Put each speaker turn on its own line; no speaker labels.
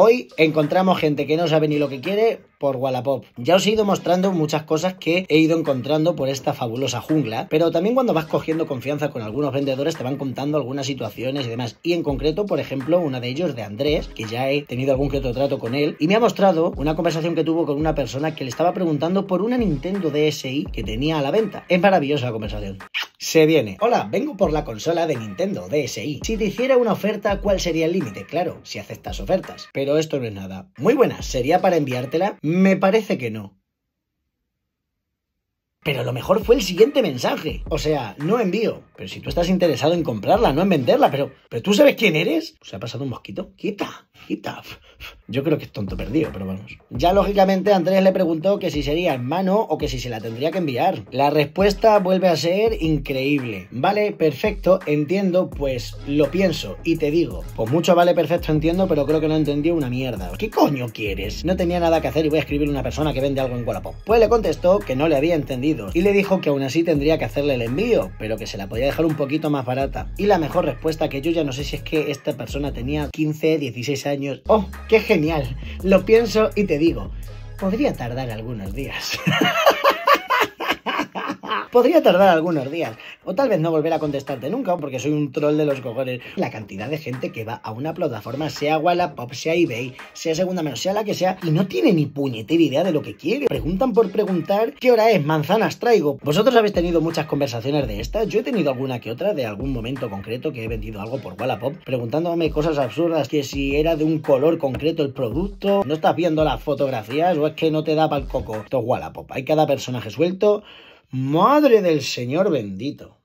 Hoy encontramos gente que no sabe ni lo que quiere por Wallapop. Ya os he ido mostrando muchas cosas que he ido encontrando por esta fabulosa jungla, pero también cuando vas cogiendo confianza con algunos vendedores te van contando algunas situaciones y demás. Y en concreto, por ejemplo, una de ellos de Andrés, que ya he tenido algún que otro trato con él, y me ha mostrado una conversación que tuvo con una persona que le estaba preguntando por una Nintendo DSi que tenía a la venta. Es maravillosa la conversación se viene. Hola, vengo por la consola de Nintendo DSi. Si te hiciera una oferta, ¿cuál sería el límite? Claro, si aceptas ofertas. Pero esto no es nada. Muy buena, ¿sería para enviártela? Me parece que no. Pero lo mejor fue el siguiente mensaje. O sea, no envío. Pero si tú estás interesado en comprarla, no en venderla, pero... ¿Pero tú sabes quién eres? ¿Se ha pasado un mosquito? ¡Quita! Yo creo que es tonto perdido, pero vamos. Ya lógicamente Andrés le preguntó que si sería en mano o que si se la tendría que enviar. La respuesta vuelve a ser increíble. Vale, perfecto, entiendo, pues lo pienso y te digo. Pues mucho vale, perfecto, entiendo, pero creo que no entendí una mierda. ¿Qué coño quieres? No tenía nada que hacer y voy a escribir una persona que vende algo en Wallapop. Pues le contestó que no le había entendido y le dijo que aún así tendría que hacerle el envío, pero que se la podía dejar un poquito más barata. Y la mejor respuesta que yo ya no sé si es que esta persona tenía 15, 16 años años. ¡Oh, qué genial! Lo pienso y te digo, podría tardar algunos días. podría tardar algunos días. O tal vez no volver a contestarte nunca, porque soy un troll de los cojones. La cantidad de gente que va a una plataforma, sea Wallapop, sea eBay, sea Segunda Mano, sea la que sea, y no tiene ni puñetera idea de lo que quiere. Preguntan por preguntar qué hora es, manzanas traigo. ¿Vosotros habéis tenido muchas conversaciones de estas? Yo he tenido alguna que otra de algún momento concreto que he vendido algo por Wallapop, preguntándome cosas absurdas, que si era de un color concreto el producto, no estás viendo las fotografías o es que no te da el coco. Esto es Wallapop, hay cada personaje suelto. Madre del Señor bendito.